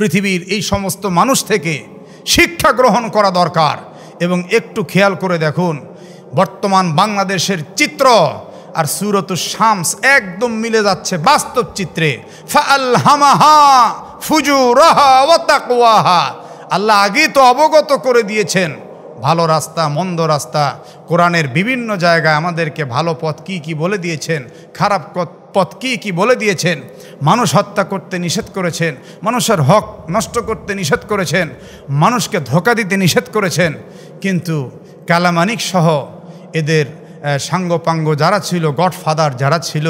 পৃথিবীর এই সমস্ত মানুষ থেকে শিক্ষা গ্রহণ করা দরকার এবং একটু খেয়াল করে দেখুন বর্তমান বাংলাদেশের চিত্র আর সুরত শামস একদম মিলে যাচ্ছে বাস্তব চিত্রে আল্লাহ আগেই তো অবগত করে দিয়েছেন ভালো রাস্তা মন্দ রাস্তা কোরআনের বিভিন্ন জায়গায় আমাদেরকে ভালো পথ কি কি বলে দিয়েছেন খারাপ পথ পথ কী কী বলে দিয়েছেন মানুষ হত্যা করতে নিষেধ করেছেন মানুষের হক নষ্ট করতে নিষেধ করেছেন মানুষকে ধোকা দিতে নিষেধ করেছেন কিন্তু কালামানিক সহ এদের সাঙ্গপাঙ্গ যারা ছিল গডফাদার যারা ছিল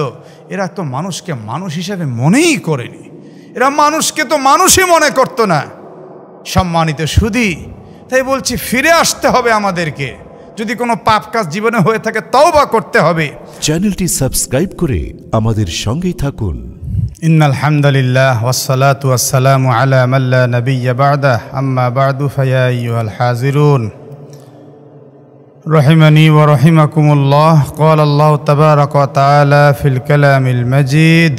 এরা তো মানুষকে মানুষ হিসেবে মনেই করেনি এরা মানুষকে তো মানুষই মনে করতো না সম্মানিত সুদী তাই বলছি ফিরে আসতে হবে আমাদেরকে যদি কোনো পাপ কাজ জীবনে হয়ে থাকে তওবা করতে হবে চ্যানেলটি সাবস্ক্রাইব করে আমাদের সঙ্গেই থাকুন ان الحمد لله والصلاه والسلام على من لا نبي بعده اما بعد فيا ايها الحاضرون رحمني ورحمكم الله قال الله تبارك وتعالى في الكلام المجيد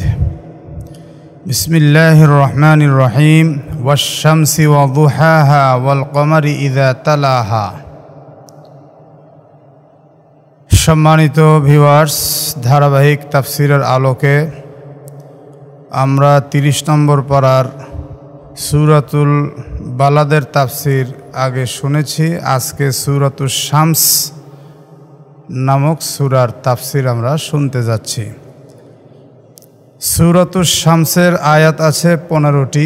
بسم الله الرحمن الرحيم والشمس وضحاها والقمر إذا تلاها সম্মানিত ভিওয়ার্স ধারাবাহিক তাফসিরের আলোকে আমরা তিরিশ নম্বর পাড়ার সুরাতুল বালাদের তাফসির আগে শুনেছি আজকে সুরাতুল শামস নামক সুরার তাফসির আমরা শুনতে যাচ্ছি সুরাতুল শামসের আয়াত আছে পনেরোটি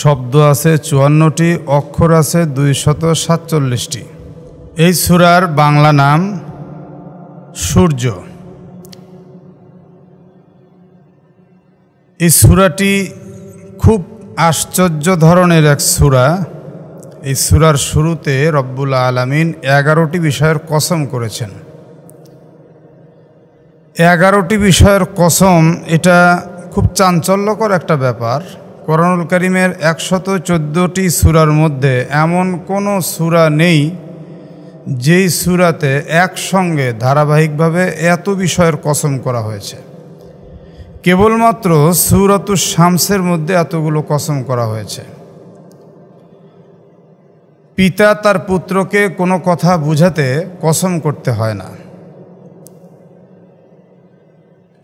শব্দ আছে চুয়ান্নটি অক্ষর আছে দুইশত সাতচল্লিশটি এই সুরার বাংলা নাম সূর্য এই সুরাটি খুব আশ্চর্য ধরনের এক সুরা এই সুরার শুরুতে রব্বুল আলমিন এগারোটি বিষয়ের কসম করেছেন এগারোটি বিষয়ের কসম এটা খুব চাঞ্চল্যকর একটা ব্যাপার করণুল করিমের একশত চোদ্দোটি সুরার মধ্যে এমন কোনো সুরা নেই যেই সুরাতে একসঙ্গে ধারাবাহিকভাবে এত বিষয়ের কসম করা হয়েছে কেবলমাত্র সুরাতু শামসের মধ্যে এতগুলো কসম করা হয়েছে পিতা তার পুত্রকে কোনো কথা বুঝাতে কসম করতে হয় না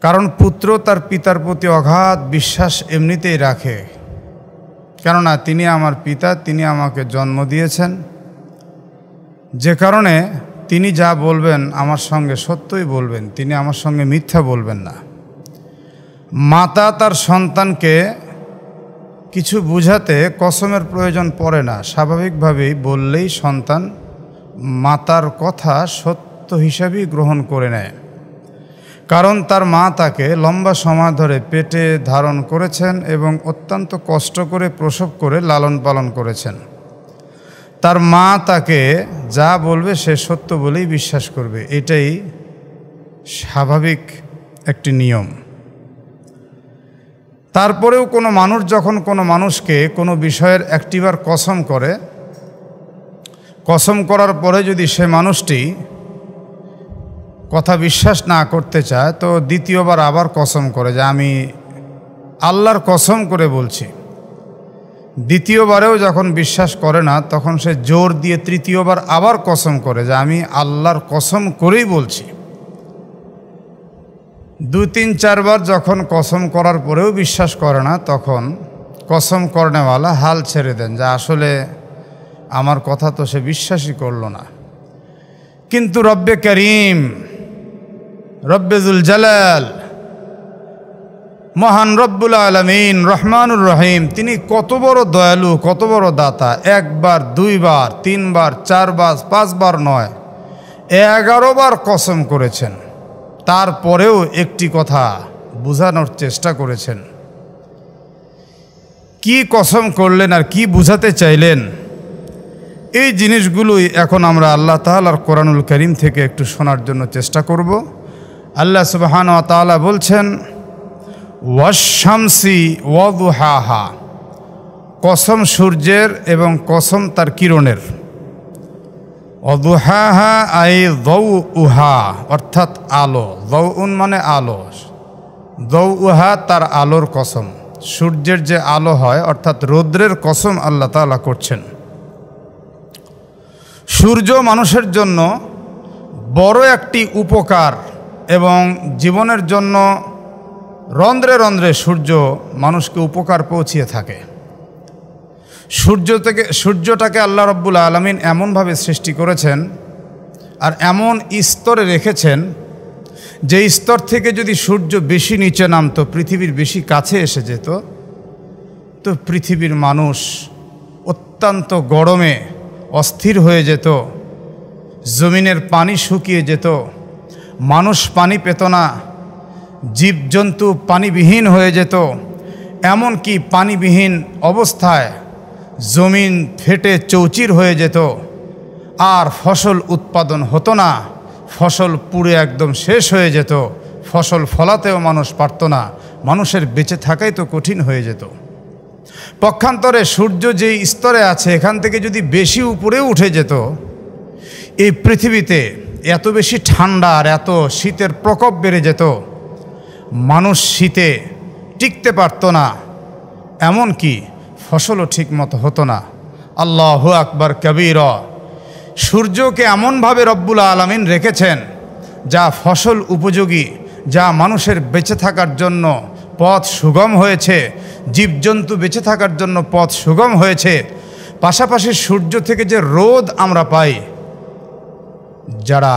কারণ পুত্র তার পিতার প্রতি অগাধ বিশ্বাস এমনিতেই রাখে কেননা তিনি আমার পিতা তিনি আমাকে জন্ম দিয়েছেন যে কারণে তিনি যা বলবেন আমার সঙ্গে সত্যই বলবেন তিনি আমার সঙ্গে মিথ্যা বলবেন না মাতা তার সন্তানকে কিছু বুঝাতে কসমের প্রয়োজন পড়ে না স্বাভাবিকভাবেই বললেই সন্তান মাতার কথা সত্য হিসাবেই গ্রহণ করে নেয় কারণ তার মা তাকে লম্বা সময় ধরে পেটে ধারণ করেছেন এবং অত্যন্ত কষ্ট করে প্রসব করে লালন পালন করেছেন তার মা তাকে যা বলবে সে সত্য বলেই বিশ্বাস করবে এটাই স্বাভাবিক একটি নিয়ম তারপরেও কোনো মানুষ যখন কোনো মানুষকে কোনো বিষয়ের একটিবার কসম করে কসম করার পরে যদি সে মানুষটি কথা বিশ্বাস না করতে চায় তো দ্বিতীয়বার আবার কসম করে যে আমি আল্লাহর কসম করে বলছি দ্বিতীয়বারেও যখন বিশ্বাস করে না তখন সে জোর দিয়ে তৃতীয়বার আবার কসম করে যে আমি আল্লাহর কসম করেই বলছি দু তিন চারবার যখন কসম করার পরেও বিশ্বাস করে না তখন কসম করণেওয়ালা হাল ছেড়ে দেন যে আসলে আমার কথা তো সে বিশ্বাসই করল না কিন্তু রব্বে করিম রব্বেজুল জালাল মহান রব্বুল আলমিন রহমানুর রহিম তিনি কত বড় দয়ালু কত বড় দাতা একবার দুইবার তিনবার চারবার পাঁচবার নয় এগারোবার কসম করেছেন তারপরেও একটি কথা বোঝানোর চেষ্টা করেছেন কি কসম করলেন আর কি বুঝাতে চাইলেন এই জিনিসগুলোই এখন আমরা আল্লাহ তালার কোরআনুল করিম থেকে একটু শোনার জন্য চেষ্টা করব আল্লাহ সুবাহান তালা বলছেন ওয়াশামসি ওয়াদুহাহা কসম সূর্যের এবং কসম তার কিরণের অদুহাহা আই দৌ উহা অর্থাৎ আলো দৌ উন মানে আলো দৌ উহা তার আলোর কসম সূর্যের যে আলো হয় অর্থাৎ রৌদ্রের কসম আল্লাহ তালা করছেন সূর্য মানুষের জন্য বড় একটি উপকার এবং জীবনের জন্য রন্ধ্রে রন্ধ্রে সূর্য মানুষকে উপকার পৌঁছিয়ে থাকে সূর্য থেকে সূর্যটাকে আল্লাহ রব্বুল আলমিন এমনভাবে সৃষ্টি করেছেন আর এমন স্তরে রেখেছেন যে স্তর থেকে যদি সূর্য বেশি নিচে নামতো পৃথিবীর বেশি কাছে এসে যেত তো পৃথিবীর মানুষ অত্যন্ত গরমে অস্থির হয়ে যেত জমিনের পানি শুকিয়ে যেত মানুষ পানি পেত না জীবজন্তু পানিবিহীন হয়ে যেত এমন কি পানিবিহীন অবস্থায় জমিন ফেটে চৌচির হয়ে যেত আর ফসল উৎপাদন হতো না ফসল পুড়ে একদম শেষ হয়ে যেত ফসল ফলাতেও মানুষ পারত না মানুষের বেঁচে থাকাই তো কঠিন হয়ে যেত পক্ষান্তরে সূর্য যে স্তরে আছে এখান থেকে যদি বেশি উপরে উঠে যেত এই পৃথিবীতে এত বেশি ঠান্ডা আর এত শীতের প্রকোপ বেড়ে যেত মানুষ শীতে টিকতে পারত না এমন কি ফসলও ঠিকমতো হতো না আল্লাহ আকবর কবির সূর্যকে এমনভাবে রব্বুল আলমিন রেখেছেন যা ফসল উপযোগী যা মানুষের বেঁচে থাকার জন্য পথ সুগম হয়েছে জীবজন্তু বেঁচে থাকার জন্য পথ সুগম হয়েছে পাশাপাশি সূর্য থেকে যে রোদ আমরা পাই যারা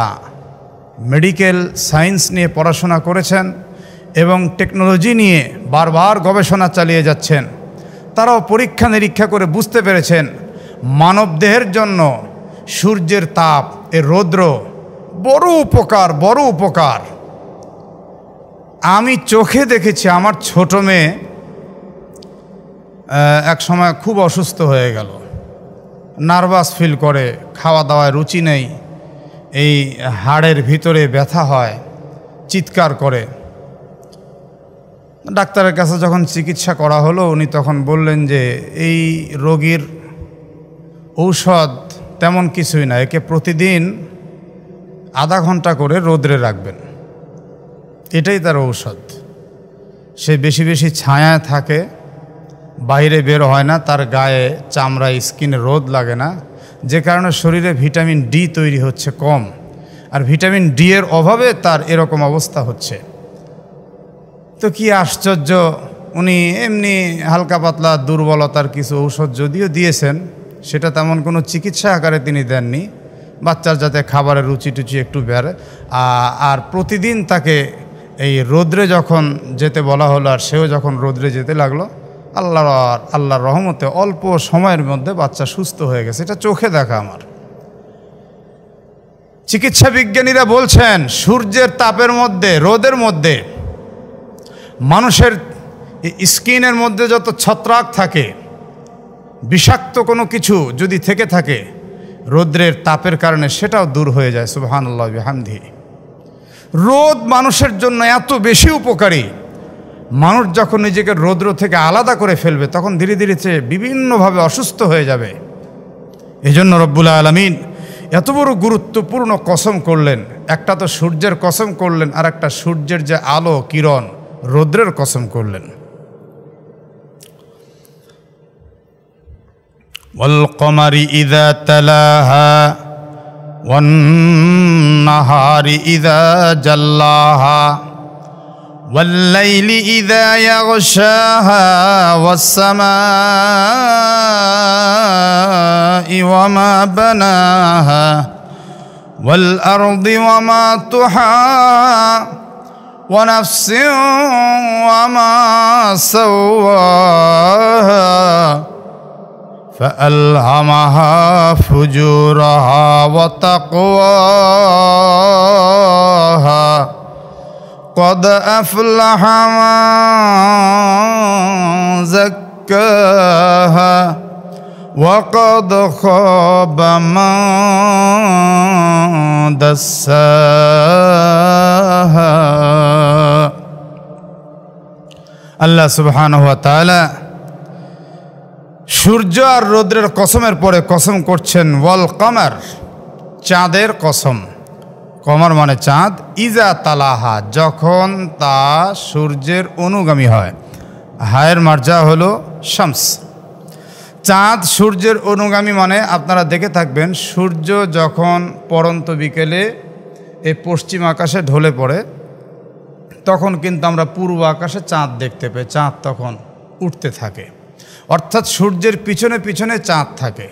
মেডিকেল সায়েন্স নিয়ে পড়াশোনা করেছেন এবং টেকনোলজি নিয়ে বারবার গবেষণা চালিয়ে যাচ্ছেন তারাও পরীক্ষা নিরীক্ষা করে বুঝতে পেরেছেন মানবদেহের জন্য সূর্যের তাপ এ রৌদ্র বড় উপকার বড় উপকার আমি চোখে দেখেছি আমার ছোট মেয়ে এক সময় খুব অসুস্থ হয়ে গেল নার্ভাস ফিল করে খাওয়া দাওয়ায় রুচি নেই এই হাড়ের ভিতরে ব্যথা হয় চিৎকার করে ডাক্তারের কাছে যখন চিকিৎসা করা হলো উনি তখন বললেন যে এই রোগীর ঔষধ তেমন কিছুই না একে প্রতিদিন আধা ঘন্টা করে রোদ্রে রাখবেন এটাই তার ঔষধ সে বেশি বেশি ছায়া থাকে বাইরে বের হয় না তার গায়ে চামড়া স্কিনে রোদ লাগে না যে কারণে শরীরে ভিটামিন ডি তৈরি হচ্ছে কম আর ভিটামিন ডি এর অভাবে তার এরকম অবস্থা হচ্ছে তো কি আশ্চর্য উনি এমনি হালকা পাতলা দুর্বলতার কিছু ঔষধ যদিও দিয়েছেন সেটা তেমন কোনো চিকিৎসা আকারে তিনি দেননি বাচ্চার যাতে খাবারের রুচি টুচি একটু বেড়ে আর প্রতিদিন তাকে এই রোদ্রে যখন যেতে বলা হলো আর সেও যখন রোদ্রে যেতে লাগলো আল্লাহর আল্লাহর রহমতে অল্প সময়ের মধ্যে বাচ্চা সুস্থ হয়ে গেছে এটা চোখে দেখা আমার চিকিৎসা বিজ্ঞানীরা বলছেন সূর্যের তাপের মধ্যে রোদের মধ্যে মানুষের স্কিনের মধ্যে যত ছত্রাক থাকে বিষাক্ত কোনো কিছু যদি থেকে থাকে রৌদ্রের তাপের কারণে সেটাও দূর হয়ে যায় আল্লাহ হামদি রোদ মানুষের জন্য এত বেশি উপকারী মানুষ যখন নিজেকে রৌদ্র থেকে আলাদা করে ফেলবে তখন ধীরে ধীরে সে বিভিন্নভাবে অসুস্থ হয়ে যাবে এজন্য রব্বুল্লা আলমিন এত বড় গুরুত্বপূর্ণ কসম করলেন একটা তো সূর্যের কসম করলেন আর একটা সূর্যের যে আলো কিরণ রৌদ্রের কসম করলেন والقمر إذا تلاها والنهار إذا جلاها والليل إذا يغشاها والسماء وما بناها والأرض وما تحاها ونفس وما سواها فألهمها فجورها وتقواها قد أفلح من زكاها وقد خاب من دساها আল্লাহ সুবহান তালা সূর্য আর রৌদ্রের কসমের পরে কসম করছেন ওয়াল কমার চাঁদের কসম কমার মানে চাঁদ ইজা তালাহা যখন তা সূর্যের অনুগামী হয় হায়ের মার্জা হলো শামস চাঁদ সূর্যের অনুগামী মানে আপনারা দেখে থাকবেন সূর্য যখন পরন্ত বিকেলে এই পশ্চিম আকাশে ঢলে পড়ে তখন কিন্তু আমরা পূর্ব আকাশে চাঁদ দেখতে পাই চাঁদ তখন উঠতে থাকে অর্থাৎ সূর্যের পিছনে পিছনে চাঁদ থাকে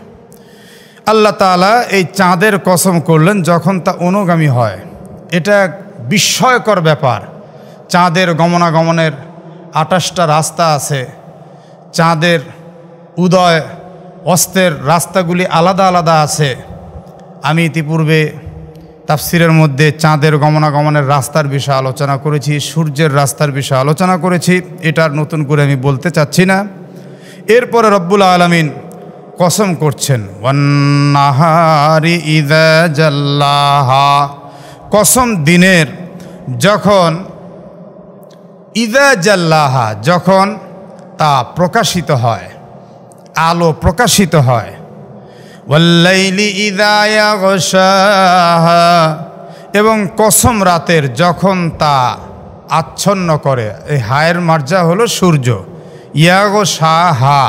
আল্লাহ তালা এই চাঁদের কসম করলেন যখন তা অনুগামী হয় এটা বিস্ময়কর ব্যাপার চাঁদের গমনাগমনের আটাশটা রাস্তা আছে চাঁদের উদয় অস্তের রাস্তাগুলি আলাদা আলাদা আছে আমি ইতিপূর্বে তাফসিরের মধ্যে চাঁদের গমনাগমনের রাস্তার বিষয়ে আলোচনা করেছি সূর্যের রাস্তার বিষয়ে আলোচনা করেছি এটার নতুন করে আমি বলতে চাচ্ছি না এরপরে রব্বুল আলমিন কসম করছেন ইদা জাল্লাহা কসম দিনের যখন ইদা জাল্লাহা যখন তা প্রকাশিত হয় আলো প্রকাশিত হয় এবং কসম রাতের যখন তা আচ্ছন্ন করে এই হায়ের মার্জা হলো সূর্য ইয়াগো সাহা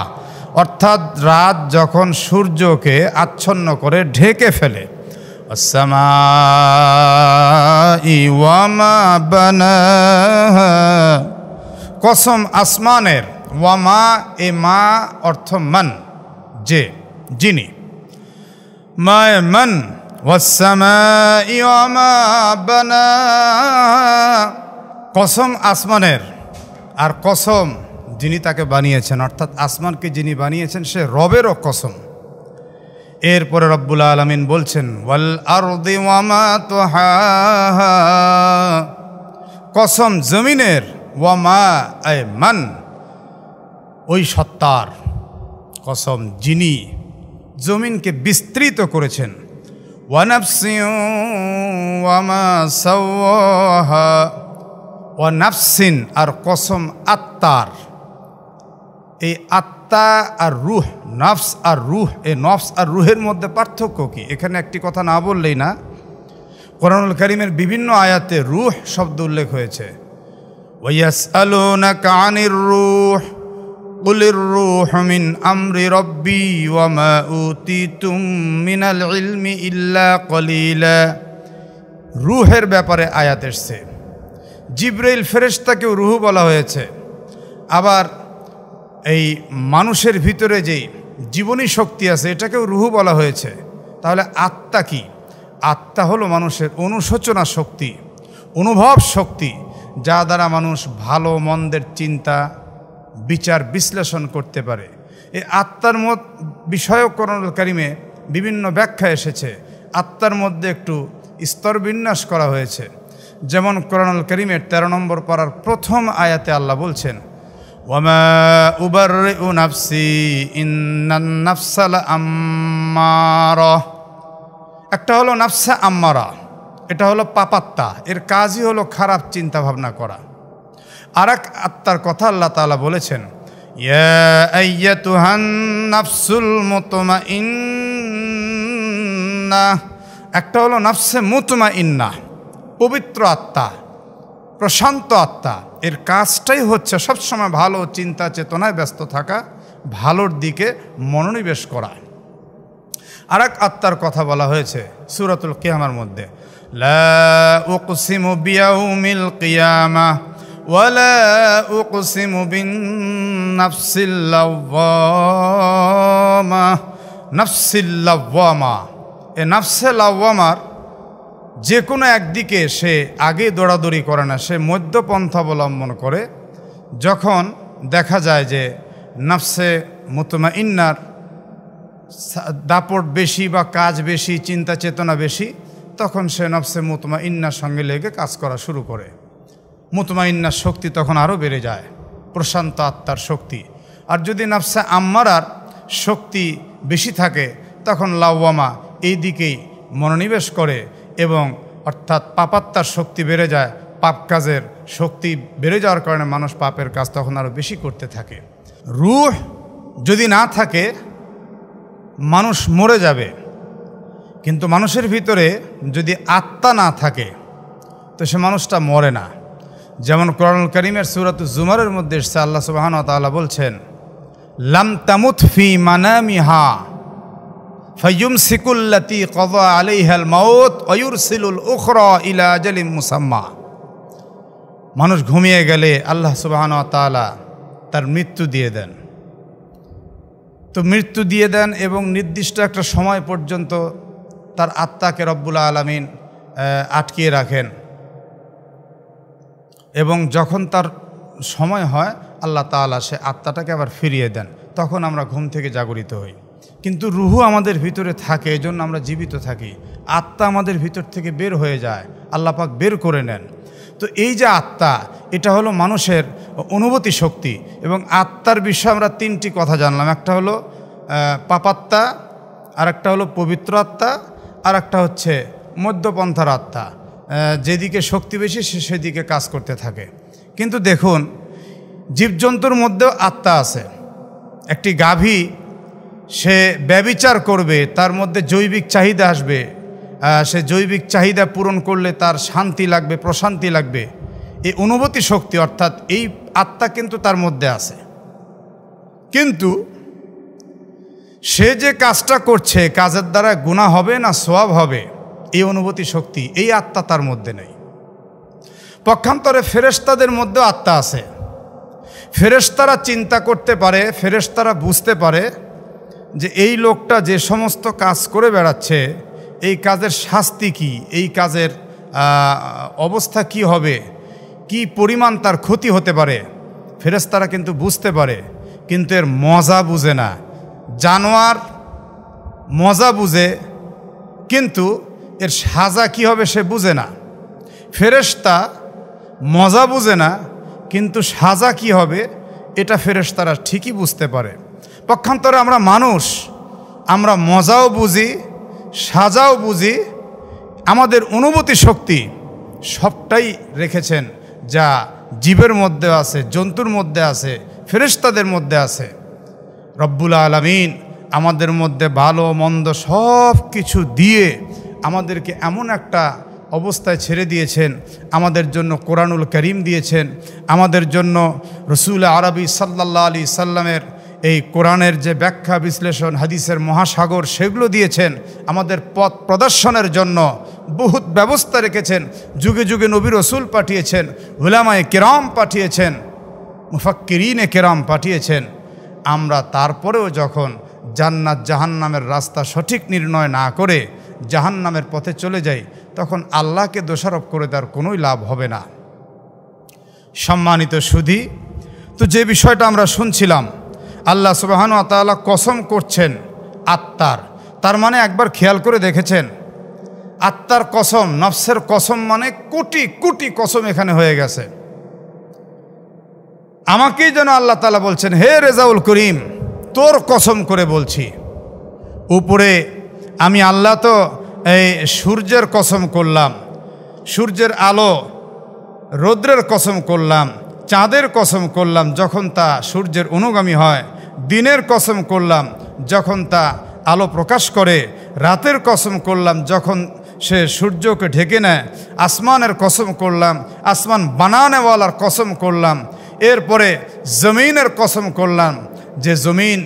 অর্থাৎ রাত যখন সূর্যকে আচ্ছন্ন করে ঢেকে ফেলে কসম আসমানের ওয়া মা এ মা অর্থ মন যে যিনি মায় মন কসম আসমানের আর কসম যিনি তাকে বানিয়েছেন অর্থাৎ আসমানকে যিনি বানিয়েছেন সে রবেরও কসম এরপরে রব্বুল আলমিন বলছেন ওয়াল আর ওয়ামা কসম জমিনের ওয়ামা মান ওই সত্তার কসম যিনি জমিনকে বিস্তৃত করেছেন ওয়ানাফসিন আর কসম আত্মার এই আত্মা আর রুহ নফস আর রুহ এই নফস আর রুহের মধ্যে পার্থক্য কী এখানে একটি কথা না বললেই না কোরআনুল করিমের বিভিন্ন আয়াতে রুহ শব্দ উল্লেখ হয়েছে ওয়াস আলো না কানির রুহ قل الروح من أمر ربي وما أوتيتم من العلم إلا قليلا রুহের ব্যাপারে আয়াত এসছে জিব্রাইল ফেরেস্তাকেও রুহু বলা হয়েছে আবার এই মানুষের ভিতরে যে জীবনী শক্তি আছে এটাকেও রুহু বলা হয়েছে তাহলে আত্মা কি আত্মা হলো মানুষের অনুশোচনা শক্তি অনুভব শক্তি যা দ্বারা মানুষ ভালো মন্দের চিন্তা বিচার বিশ্লেষণ করতে পারে এই আত্মার মত বিষয়ক করণুল কারিমে বিভিন্ন ব্যাখ্যা এসেছে আত্মার মধ্যে একটু স্তর বিন্যাস করা হয়েছে যেমন করণুল করিমের ১৩ নম্বর পড়ার প্রথম আয়াতে আল্লাহ বলছেন ওমা উবার একটা হলো নাফসা আম্মারা এটা হলো পাপাত্তা এর কাজই হলো খারাপ চিন্তা ভাবনা করা আর এক আত্মার কথা আল্লাহ তালা বলেছেন নাফসুল ইন্না একটা হলো নাফসে মুতমা ইন্না পবিত্র আত্মা প্রশান্ত আত্মা এর কাজটাই হচ্ছে সবসময় ভালো চিন্তা চেতনায় ব্যস্ত থাকা ভালোর দিকে মনোনিবেশ করা আর এক আত্মার কথা বলা হয়েছে সুরাতুল কেয়ামার মধ্যে লা উকসিমু বিয়াউমিল কিয়ামা ولا أقسم بالنفس اللوامة نفس اللوامة এ নাফসে লাওয়ামার যে কোনো একদিকে সে আগে দৌড়াদৌড়ি করে না সে মধ্যপন্থা অবলম্বন করে যখন দেখা যায় যে নাফসে মুতমা ইন্নার দাপট বেশি বা কাজ বেশি চিন্তা চেতনা বেশি তখন সে নফসে মুতমা ইন্নার সঙ্গে লেগে কাজ করা শুরু করে মুতমাইন্নার শক্তি তখন আরও বেড়ে যায় প্রশান্ত আত্মার শক্তি আর যদি নাফসা আম্মারার শক্তি বেশি থাকে তখন লাউওয়ামা এই দিকেই মনোনিবেশ করে এবং অর্থাৎ পাপাত্মার শক্তি বেড়ে যায় পাপ কাজের শক্তি বেড়ে যাওয়ার কারণে মানুষ পাপের কাজ তখন আরও বেশি করতে থাকে রুহ যদি না থাকে মানুষ মরে যাবে কিন্তু মানুষের ভিতরে যদি আত্মা না থাকে তো সে মানুষটা মরে না যেমন কোরআন করিমের সুরত জুমারের মধ্যে এসছে আল্লাহ সুবাহন তালা বলছেন লাম তামুত ফি মানামিহা ফয়ুম সিকুল্লতি কদা আলিহাল মাউত অয়ুর সিলুল উখর ইলা আজলিম মুসাম্মা মানুষ ঘুমিয়ে গেলে আল্লাহ সুবাহন তালা তার মৃত্যু দিয়ে দেন তো মৃত্যু দিয়ে দেন এবং নির্দিষ্ট একটা সময় পর্যন্ত তার আত্মাকে রব্বুল আলমিন আটকিয়ে রাখেন এবং যখন তার সময় হয় আল্লাহ তালা সে আত্মাটাকে আবার ফিরিয়ে দেন তখন আমরা ঘুম থেকে জাগরিত হই কিন্তু রুহু আমাদের ভিতরে থাকে এই জন্য আমরা জীবিত থাকি আত্মা আমাদের ভিতর থেকে বের হয়ে যায় আল্লাহ পাক বের করে নেন তো এই যে আত্মা এটা হলো মানুষের অনুভূতি শক্তি এবং আত্মার বিষয়ে আমরা তিনটি কথা জানলাম একটা হলো পাপাত্মা আর একটা হলো পবিত্র আত্মা আর একটা হচ্ছে মধ্যপন্থার আত্মা যেদিকে শক্তি বেশি সে সেদিকে কাজ করতে থাকে কিন্তু দেখুন জীবজন্তুর মধ্যেও আত্মা আছে একটি গাভী সে ব্যবিচার করবে তার মধ্যে জৈবিক চাহিদা আসবে সে জৈবিক চাহিদা পূরণ করলে তার শান্তি লাগবে প্রশান্তি লাগবে এই অনুভূতি শক্তি অর্থাৎ এই আত্মা কিন্তু তার মধ্যে আছে কিন্তু সে যে কাজটা করছে কাজের দ্বারা গুণা হবে না সোয়াব হবে এই অনুভূতি শক্তি এই আত্মা তার মধ্যে নেই পক্ষান্তরে ফেরেস্তাদের মধ্যে আত্মা আছে ফেরেস্তারা চিন্তা করতে পারে ফেরেস্তারা বুঝতে পারে যে এই লোকটা যে সমস্ত কাজ করে বেড়াচ্ছে এই কাজের শাস্তি কি এই কাজের অবস্থা কি হবে কি পরিমাণ তার ক্ষতি হতে পারে ফেরেস্তারা কিন্তু বুঝতে পারে কিন্তু এর মজা বুঝে না জানোয়ার মজা বুঝে কিন্তু এর সাজা কি হবে সে বুঝে না ফেরেশতা মজা বুঝে না কিন্তু সাজা কি হবে এটা ফেরেশতারা ঠিকই বুঝতে পারে পক্ষান্তরে আমরা মানুষ আমরা মজাও বুঝি সাজাও বুঝি আমাদের অনুভূতি শক্তি সবটাই রেখেছেন যা জীবের মধ্যে আছে জন্তুর মধ্যে আছে ফেরেশতাদের মধ্যে আছে রব্বুল আলমিন আমাদের মধ্যে ভালো মন্দ সব কিছু দিয়ে আমাদেরকে এমন একটা অবস্থায় ছেড়ে দিয়েছেন আমাদের জন্য কোরআনুল করিম দিয়েছেন আমাদের জন্য রসুল আরবি সাল্লাহ আলী সাল্লামের এই কোরআনের যে ব্যাখ্যা বিশ্লেষণ হাদিসের মহাসাগর সেগুলো দিয়েছেন আমাদের পথ প্রদর্শনের জন্য বহুত ব্যবস্থা রেখেছেন যুগে যুগে নবী রসুল পাঠিয়েছেন হুলামায় কেরাম পাঠিয়েছেন মুফাক্কিরিনে কেরাম পাঠিয়েছেন আমরা তারপরেও যখন জান্নাত জাহান্নামের রাস্তা সঠিক নির্ণয় না করে জাহান নামের পথে চলে যাই তখন আল্লাহকে দোষারোপ করে তার কোনোই লাভ হবে না সম্মানিত সুধি তো যে বিষয়টা আমরা শুনছিলাম আল্লাহ সুবাহানু আতাল্লাহ কসম করছেন আত্মার তার মানে একবার খেয়াল করে দেখেছেন আত্মার কসম নফসের কসম মানে কোটি কোটি কসম এখানে হয়ে গেছে আমাকেই যেন আল্লাহ তালা বলছেন হে রেজাউল করিম তোর কসম করে বলছি উপরে আমি আল্লাহ তো এই সূর্যের কসম করলাম সূর্যের আলো রৌদ্রের কসম করলাম চাঁদের কসম করলাম যখন তা সূর্যের অনুগামী হয় দিনের কসম করলাম যখন তা আলো প্রকাশ করে রাতের কসম করলাম যখন সে সূর্যকে ঢেকে নেয় আসমানের কসম করলাম আসমান বানানেওয়ালার কসম করলাম এরপরে জমিনের কসম করলাম যে জমিন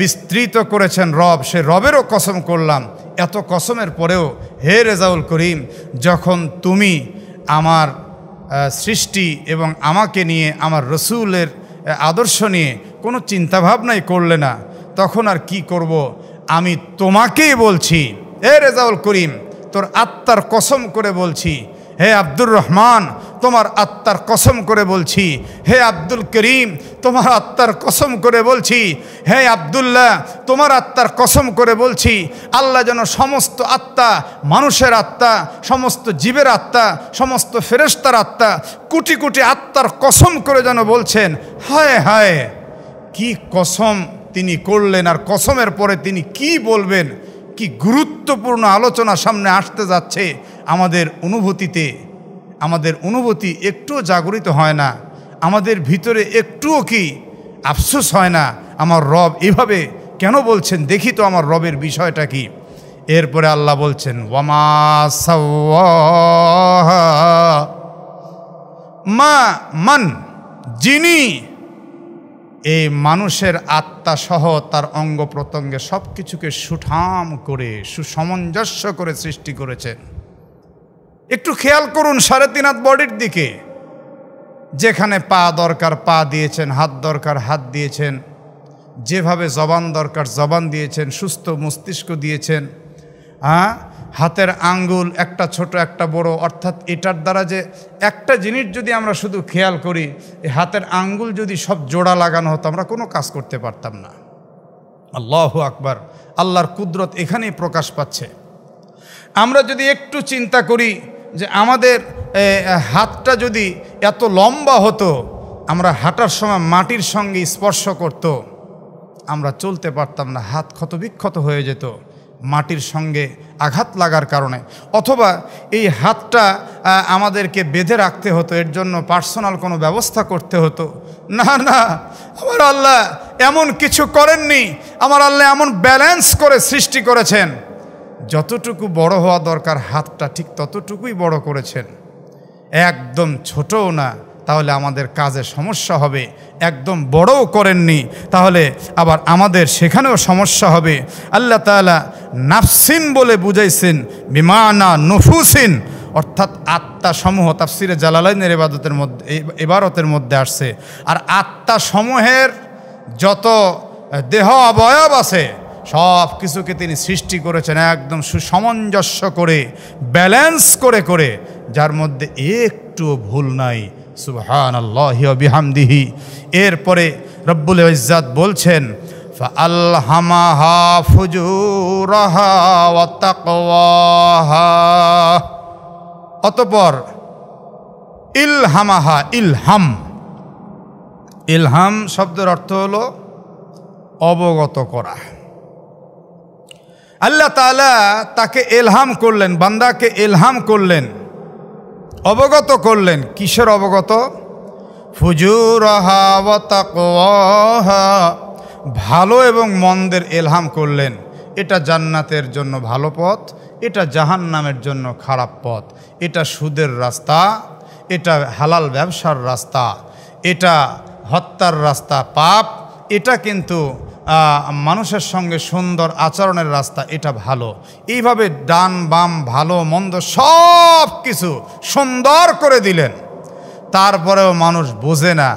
বিস্তৃত করেছেন রব সে রবেরও কসম করলাম এত কসমের পরেও হে রেজাউল করিম যখন তুমি আমার সৃষ্টি এবং আমাকে নিয়ে আমার রসুলের আদর্শ নিয়ে কোনো চিন্তাভাবনাই করলে না তখন আর কি করব আমি তোমাকেই বলছি হে রেজাউল করিম তোর আত্মার কসম করে বলছি হে আব্দুর রহমান তোমার আত্মার কসম করে বলছি হে আব্দুল করিম তোমার আত্মার কসম করে বলছি হে আবদুল্লাহ তোমার আত্মার কসম করে বলছি আল্লাহ যেন সমস্ত আত্মা মানুষের আত্মা সমস্ত জীবের আত্মা সমস্ত ফেরেস্তার আত্মা কোটি কোটি আত্মার কসম করে যেন বলছেন হায় হায় কি কসম তিনি করলেন আর কসমের পরে তিনি কি বলবেন কি গুরুত্বপূর্ণ আলোচনা সামনে আসতে যাচ্ছে আমাদের অনুভূতিতে আমাদের অনুভূতি একটুও জাগরিত হয় না আমাদের ভিতরে একটুও কি আফসোস হয় না আমার রব এভাবে কেন বলছেন দেখি তো আমার রবের বিষয়টা কি এরপরে আল্লাহ বলছেন ওয়ামা মা মান যিনি এই মানুষের আত্মা সহ তার অঙ্গ প্রত্যঙ্গে সব কিছুকে সুঠাম করে সুসমঞ্জস্য করে সৃষ্টি করেছেন একটু খেয়াল করুন সাড়ে তিন হাত বডির দিকে যেখানে পা দরকার পা দিয়েছেন হাত দরকার হাত দিয়েছেন যেভাবে জবান দরকার জবান দিয়েছেন সুস্থ মস্তিষ্ক দিয়েছেন হ্যাঁ হাতের আঙ্গুল একটা ছোট একটা বড় অর্থাৎ এটার দ্বারা যে একটা জিনিস যদি আমরা শুধু খেয়াল করি এই হাতের আঙ্গুল যদি সব জোড়া লাগানো হতো আমরা কোনো কাজ করতে পারতাম না আল্লাহ আকবার আল্লাহর কুদরত এখানেই প্রকাশ পাচ্ছে আমরা যদি একটু চিন্তা করি যে আমাদের হাতটা যদি এত লম্বা হতো আমরা হাঁটার সময় মাটির সঙ্গে স্পর্শ করত আমরা চলতে পারতাম না হাত ক্ষতবিক্ষত হয়ে যেত মাটির সঙ্গে আঘাত লাগার কারণে অথবা এই হাতটা আমাদেরকে বেঁধে রাখতে হতো এর জন্য পার্সোনাল কোনো ব্যবস্থা করতে হতো না না আমার আল্লাহ এমন কিছু করেননি আমার আল্লাহ এমন ব্যালেন্স করে সৃষ্টি করেছেন যতটুকু বড় হওয়া দরকার হাতটা ঠিক ততটুকুই বড় করেছেন একদম ছোটও না তাহলে আমাদের কাজে সমস্যা হবে একদম বড়ও করেননি তাহলে আবার আমাদের সেখানেও সমস্যা হবে আল্লাহ তালা নাফসিন বলে বুঝাইছেন বিমানা নফুসিন অর্থাৎ আত্মাসমূহ তাফসিরে জালালাইনের এবাদতের মধ্যে এবারতের মধ্যে আসছে আর আত্মাসমূহের যত দেহ অবয়ব আছে সব কিছুকে তিনি সৃষ্টি করেছেন একদম সুসমঞ্জস্য করে ব্যালেন্স করে করে যার মধ্যে একটু ভুল নাই সুহান আল্লাহ বিহামদিহি এরপরে রব্বুল ইজাত বলছেন অতপর ইলহামাহা ইলহাম ইলহাম শব্দের অর্থ হলো অবগত করা আল্লাহ তালা তাকে এলহাম করলেন বান্দাকে এলহাম করলেন অবগত করলেন কিসের অবগত ভালো এবং মন্দের এলহাম করলেন এটা জান্নাতের জন্য ভালো পথ এটা জাহান নামের জন্য খারাপ পথ এটা সুদের রাস্তা এটা হালাল ব্যবসার রাস্তা এটা হত্যার রাস্তা পাপ এটা কিন্তু মানুষের সঙ্গে সুন্দর আচরণের রাস্তা এটা ভালো এইভাবে ডান বাম ভালো মন্দ সব কিছু সুন্দর করে দিলেন তারপরেও মানুষ বোঝে না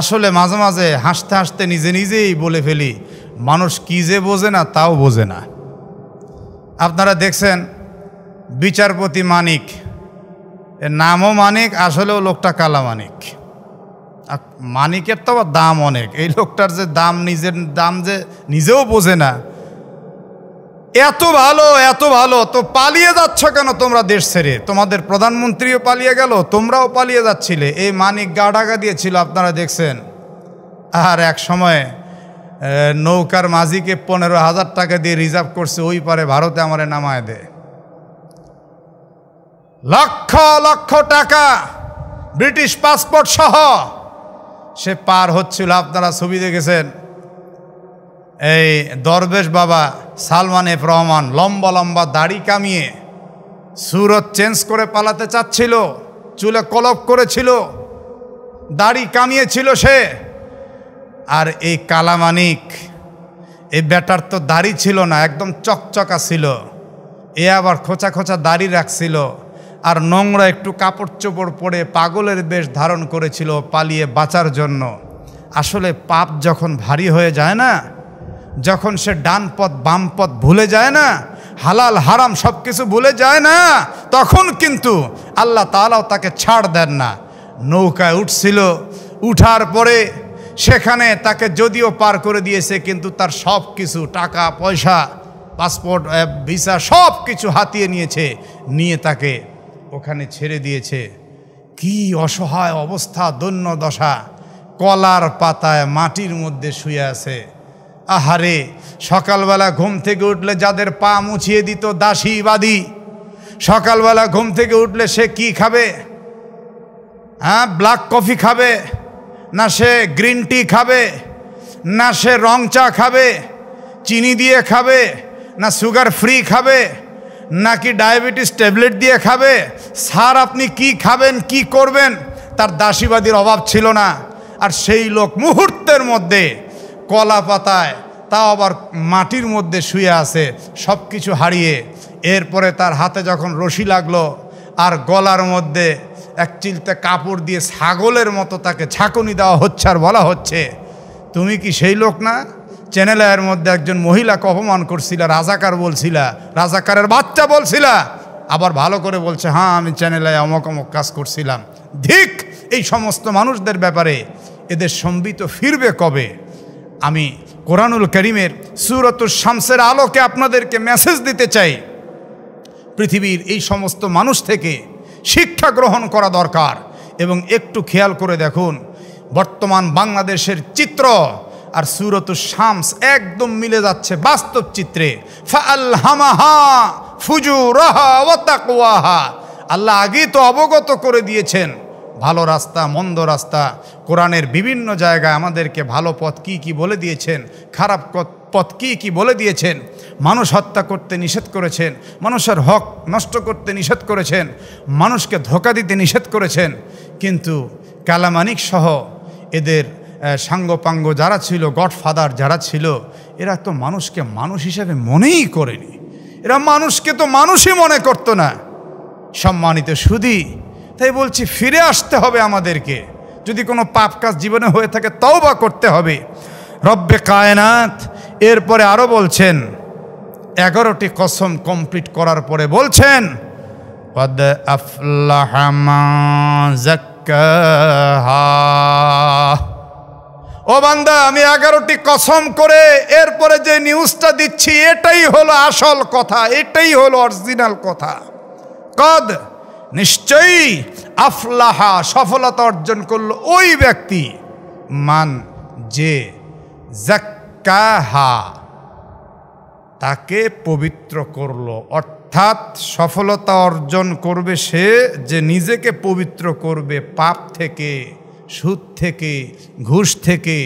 আসলে মাঝে মাঝে হাসতে হাসতে নিজে নিজেই বলে ফেলি মানুষ কী যে বোঝে না তাও বোঝে না আপনারা দেখছেন বিচারপতি মানিক নামও মানিক আসলেও লোকটা কালা মানিক মানিকের তো আবার দাম অনেক এই লোকটার যে দাম নিজের দাম যে নিজেও বোঝে না এত ভালো এত ভালো তো পালিয়ে যাচ্ছ কেন তোমরা দেশ ছেড়ে তোমাদের প্রধানমন্ত্রীও পালিয়ে গেল তোমরাও পালিয়ে যাচ্ছিলে এই মানিক গা ঢাকা দিয়েছিল আপনারা দেখছেন আর এক সময় নৌকার মাঝিকে পনেরো হাজার টাকা দিয়ে রিজার্ভ করছে ওই পারে ভারতে আমারে নামায় দে লক্ষ লক্ষ টাকা ব্রিটিশ পাসপোর্ট সহ সে পার হচ্ছিল আপনারা ছবি দেখেছেন এই দরবেশ বাবা সালমান এফ রহমান লম্বা লম্বা দাড়ি কামিয়ে সুরত চেঞ্জ করে পালাতে চাচ্ছিল চুলে কলপ করেছিল দাড়ি কামিয়েছিল সে আর এই কালামানিক এই ব্যাটার তো দাড়ি ছিল না একদম চকচকা ছিল এ আবার খোঁচা খোঁচা দাড়ি রাখছিল আর নোংরা একটু কাপড় চোপড় পরে পাগলের বেশ ধারণ করেছিল পালিয়ে বাঁচার জন্য আসলে পাপ যখন ভারী হয়ে যায় না যখন সে ডান পথ বাম পথ ভুলে যায় না হালাল হারাম সব কিছু ভুলে যায় না তখন কিন্তু আল্লাহ তালাও তাকে ছাড় দেন না নৌকায় উঠছিল উঠার পরে সেখানে তাকে যদিও পার করে দিয়েছে কিন্তু তার সব কিছু টাকা পয়সা পাসপোর্ট ভিসা সব কিছু হাতিয়ে নিয়েছে নিয়ে তাকে ওখানে ছেড়ে দিয়েছে কি অসহায় অবস্থা দন্য দশা কলার পাতায় মাটির মধ্যে শুয়ে আছে আহারে সকালবেলা ঘুম থেকে উঠলে যাদের পা মুছিয়ে দিত দাসী বাদী সকালবেলা ঘুম থেকে উঠলে সে কি খাবে হ্যাঁ ব্ল্যাক কফি খাবে না সে গ্রিন টি খাবে না সে রং চা খাবে চিনি দিয়ে খাবে না সুগার ফ্রি খাবে নাকি ডায়াবেটিস ট্যাবলেট দিয়ে খাবে স্যার আপনি কি খাবেন কি করবেন তার দাসীবাদীর অভাব ছিল না আর সেই লোক মুহূর্তের মধ্যে কলা পাতায় তা আবার মাটির মধ্যে শুয়ে আছে সব কিছু হারিয়ে এরপরে তার হাতে যখন রশি লাগলো আর গলার মধ্যে এক চিলতে কাপড় দিয়ে ছাগলের মতো তাকে ছাকুনি দেওয়া হচ্ছে আর বলা হচ্ছে তুমি কি সেই লোক না চ্যানেলের মধ্যে একজন মহিলাকে অপমান করছিল রাজাকার বলছিল রাজাকারের বাচ্চা বলছিল আবার ভালো করে বলছে হ্যাঁ আমি চ্যানেলে অমক অমক কাজ করছিলাম ধিক এই সমস্ত মানুষদের ব্যাপারে এদের সম্বিত ফিরবে কবে আমি কোরআনুল করিমের সুরত শামসের আলোকে আপনাদেরকে মেসেজ দিতে চাই পৃথিবীর এই সমস্ত মানুষ থেকে শিক্ষা গ্রহণ করা দরকার এবং একটু খেয়াল করে দেখুন বর্তমান বাংলাদেশের চিত্র আর সুরত শামস একদম মিলে যাচ্ছে বাস্তব চিত্রে আল্লাহ আগেই তো অবগত করে দিয়েছেন ভালো রাস্তা মন্দ রাস্তা কোরআনের বিভিন্ন জায়গায় আমাদেরকে ভালো পথ কী কী বলে দিয়েছেন খারাপ পথ কী কী বলে দিয়েছেন মানুষ হত্যা করতে নিষেধ করেছেন মানুষের হক নষ্ট করতে নিষেধ করেছেন মানুষকে ধোকা দিতে নিষেধ করেছেন কিন্তু কালামানিক সহ এদের সাঙ্গপাঙ্গ যারা ছিল গডফাদার যারা ছিল এরা তো মানুষকে মানুষ হিসেবে মনেই করেনি এরা মানুষকে তো মানুষই মনে করত না সম্মানিত সুদি তাই বলছি ফিরে আসতে হবে আমাদেরকে যদি কোনো পাপ কাজ জীবনে হয়ে থাকে তাও বা করতে হবে রব্বে কায়নাত এরপরে আরও বলছেন এগারোটি কসম কমপ্লিট করার পরে বলছেন আফলাহামা হা ও বান্দা আমি এগারোটি কসম করে এরপরে যে নিউজটা দিচ্ছি এটাই হলো আসল কথা এটাই হলো অরিজিনাল কথা কদ নিশ্চয়ই আফলাহা সফলতা অর্জন করলো ওই ব্যক্তি মান যে জাক্কাহা তাকে পবিত্র করল অর্থাৎ সফলতা অর্জন করবে সে যে নিজেকে পবিত্র করবে পাপ থেকে সুদ থেকে ঘুষ থেকে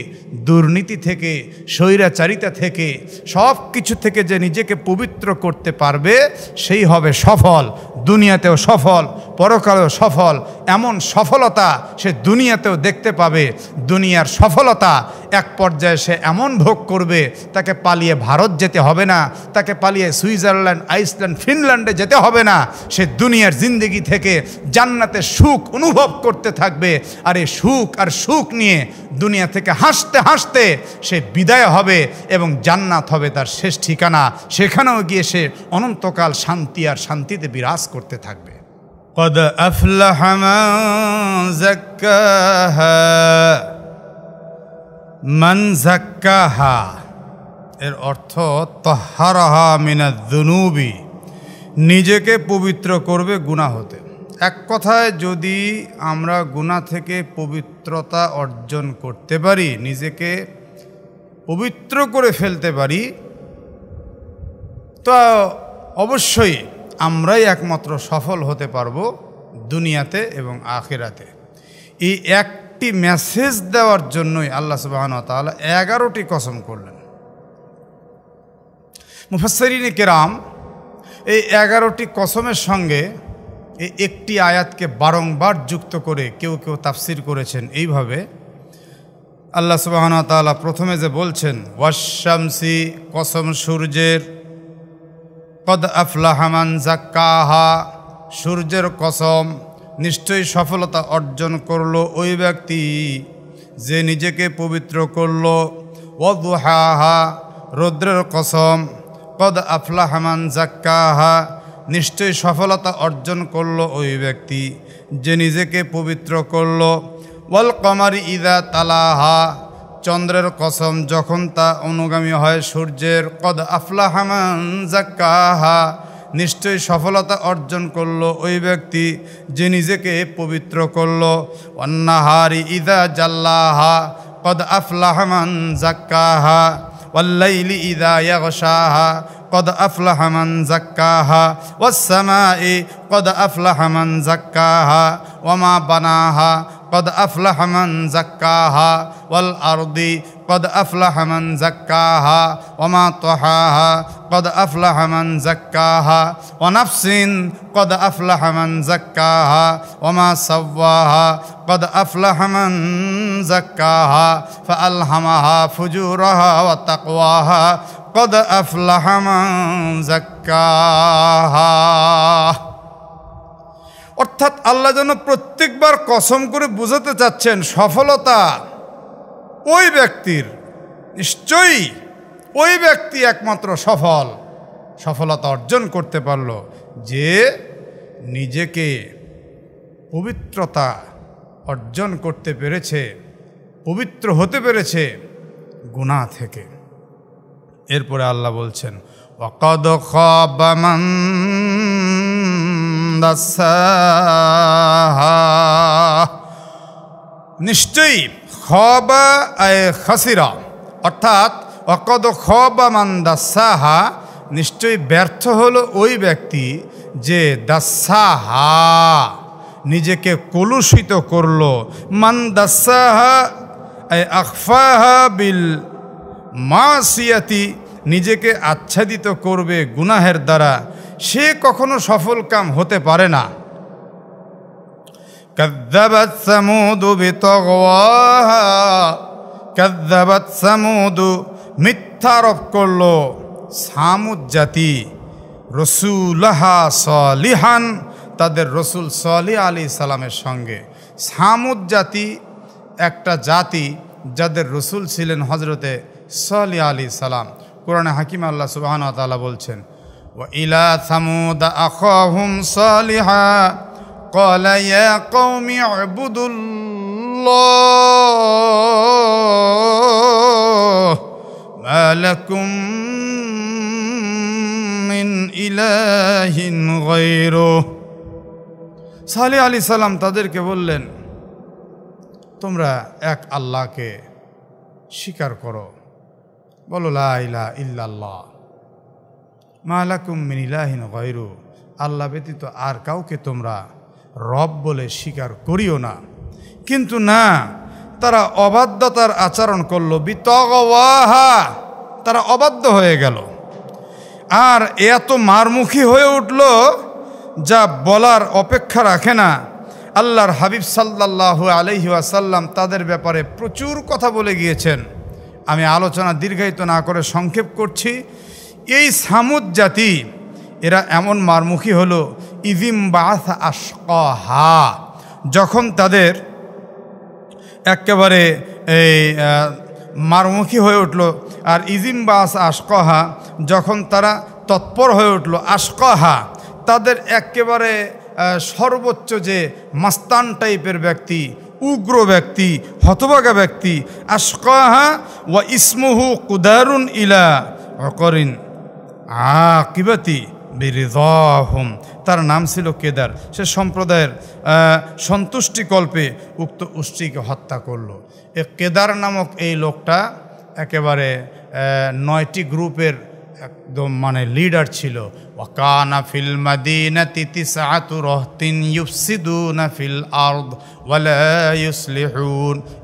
দুর্নীতি থেকে স্বৈরাচারিতা থেকে সব কিছু থেকে যে নিজেকে পবিত্র করতে পারবে সেই হবে সফল দুনিয়াতেও সফল পরকালেও সফল এমন সফলতা সে দুনিয়াতেও দেখতে পাবে দুনিয়ার সফলতা এক পর্যায়ে সে এমন ভোগ করবে তাকে পালিয়ে ভারত যেতে হবে না তাকে পালিয়ে সুইজারল্যান্ড আইসল্যান্ড ফিনল্যান্ডে যেতে হবে না সে দুনিয়ার জিন্দগি থেকে জান্নাতে সুখ অনুভব করতে থাকবে আর এই সুখ আর সুখ নিয়ে দুনিয়া থেকে হাসতে হাসতে সে বিদায় হবে এবং জান্নাত হবে তার শেষ ঠিকানা সেখানেও গিয়ে সে অনন্তকাল শান্তি আর শান্তিতে বিরাজ করতে থাকবে قد أفلح এর অর্থ তহারাহা মিনাদুবি দুনুবি নিজেকে পবিত্র করবে গুণা হতে এক কথায় যদি আমরা গুণা থেকে পবিত্র পবিত্রতা অর্জন করতে পারি নিজেকে পবিত্র করে ফেলতে পারি তো অবশ্যই আমরাই একমাত্র সফল হতে পারবো দুনিয়াতে এবং আখেরাতে এই একটি মেসেজ দেওয়ার জন্যই আল্লাহ সুবাহন তালা এগারোটি কসম করলেন মুফাসরিনে কেরাম এই এগারোটি কসমের সঙ্গে এই একটি আয়াতকে বারংবার যুক্ত করে কেউ কেউ তাফসির করেছেন এইভাবে আল্লাহ সুবাহনা তালা প্রথমে যে বলছেন ওয়াশামসি কসম সূর্যের কদ আফলাহমান জাক্কাহা সূর্যের কসম নিশ্চয়ই সফলতা অর্জন করলো ওই ব্যক্তি যে নিজেকে পবিত্র করল ওদুহাহা রৌদ্রের কসম কদ আফলাহমান জাক্কাহা নিশ্চয় সফলতা অর্জন করল ওই ব্যক্তি যে নিজেকে পবিত্র করল ওয়াল কমারি ইদা তালাহা চন্দ্রের কসম যখন তা অনুগামী হয় সূর্যের কদ হামান জাক্কাহা নিশ্চয়ই সফলতা অর্জন করল ওই ব্যক্তি যে নিজেকে পবিত্র করল অন্নাহারি ইদা জাল্লাহা কদ আফলাহমান জাক্কাহা ওয়াল্লাইলি ইদা ইয়াগসাহা قد أفلح من زكاها والسماء قد أفلح من زكاها وما بناها قد أفلح من زكاها والأرض قد أفلح من زكاها وما طحاها قد أفلح من زكاها ونفس قد أفلح من زكاها وما سواها قد أفلح من زكاها فألهمها فجورها وتقواها কদ আফলাহামাজাক্কাহা অর্থাৎ আল্লাহ যেন প্রত্যেকবার কসম করে বুঝাতে চাচ্ছেন সফলতা ওই ব্যক্তির নিশ্চয়ই ওই ব্যক্তি একমাত্র সফল সফলতা অর্জন করতে পারল যে নিজেকে পবিত্রতা অর্জন করতে পেরেছে পবিত্র হতে পেরেছে গুণা থেকে এরপরে আল্লাহ বলছেন অকদ নিশ্চয়ই খবা খাসিরা অর্থাৎ অকদ খবা মান দাসাহা নিশ্চয়ই ব্যর্থ হলো ওই ব্যক্তি যে দাসাহা নিজেকে কলুষিত করল মান দাসাহা আখফাহা বিল মা সিয়াতি নিজেকে আচ্ছাদিত করবে গুনাহের দ্বারা সে কখনো সফল কাম হতে পারে না كذبت ثمود بطغواها كذبت মিথ্যারোপ করল সামুদ জাতি রসুলহা সলিহান তাদের রসুল সলি আলী সালামের সঙ্গে সামুদ জাতি একটা জাতি যাদের রসুল ছিলেন হজরতে সালি আলী সালাম কোরআনে হাকিম আল্লাহ সুবাহন তালা বলছেন ও ইলা সামুদ আখহুম সালিহা কলাইয়া কৌমি قوم اعبدوا الله ما لكم সালে আলি সালাম তাদেরকে বললেন তোমরা এক আল্লাহকে স্বীকার করো বলো লাইলা ইল্লাল্লাহ মালাকুম মিনিলাহিন গৈরু আল্লাহ ব্যতীত আর কাউকে তোমরা রব বলে স্বীকার করিও না কিন্তু না তারা অবাধ্যতার আচরণ করলো বিতগওয়াহা তারা অবাধ্য হয়ে গেল আর এত মারমুখী হয়ে উঠল যা বলার অপেক্ষা রাখে না আল্লাহর হাবিব সাল্লাহ আলহিহাসাল্লাম তাদের ব্যাপারে প্রচুর কথা বলে গিয়েছেন আমি আলোচনা দীর্ঘায়িত না করে সংক্ষেপ করছি এই সামুদ জাতি এরা এমন মারমুখী হল ইজিম বাস আশকহা যখন তাদের একেবারে এই মারমুখী হয়ে উঠল আর ইজিম বাস আশকহা যখন তারা তৎপর হয়ে উঠল আশকহা তাদের একেবারে সর্বোচ্চ যে মাস্তান টাইপের ব্যক্তি উগ্র ব্যক্তি হতবাগা ব্যক্তি আশকাহা ওয়া ইসমুহু কুদারুন ইলা অকরিন আকিবাতি বিরিদাহুম তার নাম ছিল কেদার সে সম্প্রদায়ের সন্তুষ্টি কল্পে উক্ত উষ্টিকে হত্যা করল এ কেদার নামক এই লোকটা একেবারে নয়টি গ্রুপের একদম মানে লিডার ছিল ওয়াকানা ফিল মাদিনা তিতি সাহাতু রহতিন ইউফসিদুনা ফিল আর্দ ওয়ালা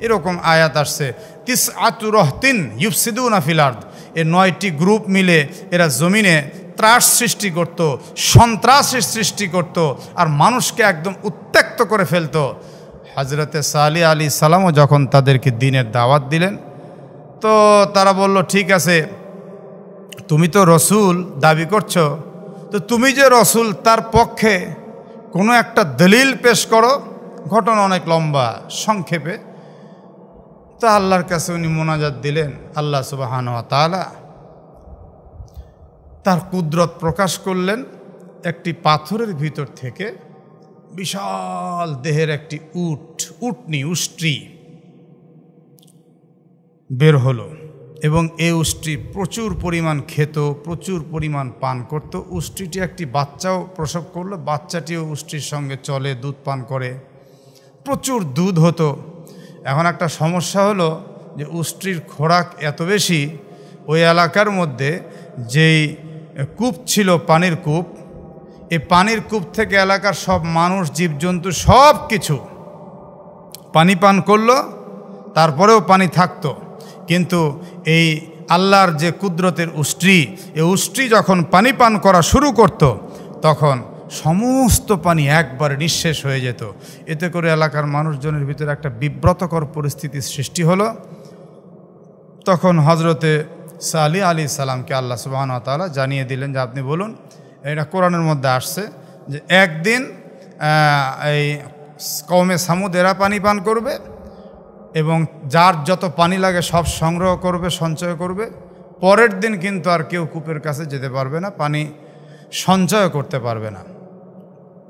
এরকম আয়াত আসছে তিস আতু রহতিন ইউফসিদুনা ফিল আর্দ এ নয়টি গ্রুপ মিলে এরা জমিনে ত্রাস সৃষ্টি করত সন্ত্রাসের সৃষ্টি করত আর মানুষকে একদম উত্ত্যক্ত করে ফেলত হজরতে সালি আলী সালামও যখন তাদেরকে দিনের দাওয়াত দিলেন তো তারা বলল ঠিক আছে তুমি তো রসুল দাবি করছো তো তুমি যে রসুল তার পক্ষে কোনো একটা দলিল পেশ করো ঘটনা অনেক লম্বা সংক্ষেপে তা আল্লাহর কাছে উনি মোনাজাত দিলেন আল্লাহ সুবাহান তালা তার কুদরত প্রকাশ করলেন একটি পাথরের ভিতর থেকে বিশাল দেহের একটি উট উটনি উষ্ট্রি বের হলো এবং এ উষ্টি প্রচুর পরিমাণ খেত প্রচুর পরিমাণ পান করত উষ্টিটি একটি বাচ্চাও প্রসব করলো বাচ্চাটিও উষ্টির সঙ্গে চলে দুধ পান করে প্রচুর দুধ হতো এখন একটা সমস্যা হলো যে উষ্টির খোরাক এত বেশি ওই এলাকার মধ্যে যেই কূপ ছিল পানির কূপ এই পানির কূপ থেকে এলাকার সব মানুষ জীবজন্তু সব কিছু পানি পান করলো তারপরেও পানি থাকতো কিন্তু এই আল্লাহর যে কুদরতের উষ্ট্রি এ উষ্ট্রি যখন পানি পান করা শুরু করত তখন সমস্ত পানি একবারে নিঃশেষ হয়ে যেত এতে করে এলাকার মানুষজনের ভিতরে একটা বিব্রতকর পরিস্থিতির সৃষ্টি হলো তখন হজরতে সালি আলী সালামকে আল্লাহ সুবাহতালা জানিয়ে দিলেন যে আপনি বলুন এটা কোরআনের মধ্যে আসছে যে একদিন এই কমে সামুদেরা পানি পান করবে এবং যার যত পানি লাগে সব সংগ্রহ করবে সঞ্চয় করবে পরের দিন কিন্তু আর কেউ কূপের কাছে যেতে পারবে না পানি সঞ্চয় করতে পারবে না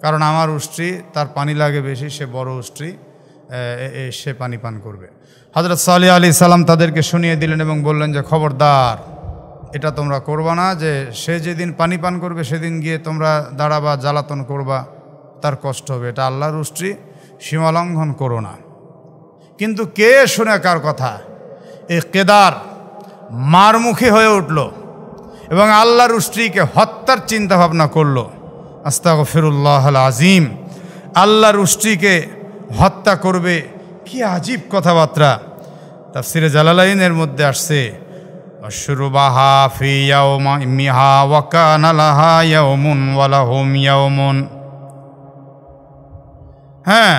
কারণ আমার উষ্ট্রি তার পানি লাগে বেশি সে বড় উষ্ট্রি সে পানি পান করবে হজরত সালি আলি সালাম তাদেরকে শুনিয়ে দিলেন এবং বললেন যে খবরদার এটা তোমরা করবা না যে সে যেদিন পানি পান করবে সেদিন গিয়ে তোমরা দাঁড়াবা জ্বালাতন করবা তার কষ্ট হবে এটা আল্লাহর উষ্ট্রি সীমালঙ্ঘন করো না কিন্তু কে শুনে কার কথা এই কেদার মারমুখী হয়ে উঠল এবং আল্লাহর স্ত্রীকে হত্যার চিন্তাভাবনা করল আস্তাক ফিরুল্লাহ আজিম আল্লাহর স্ত্রীকে হত্যা করবে কি আজীব কথাবার্তা সিরে জালালাইনের মধ্যে আসছে ফি মিহা হ্যাঁ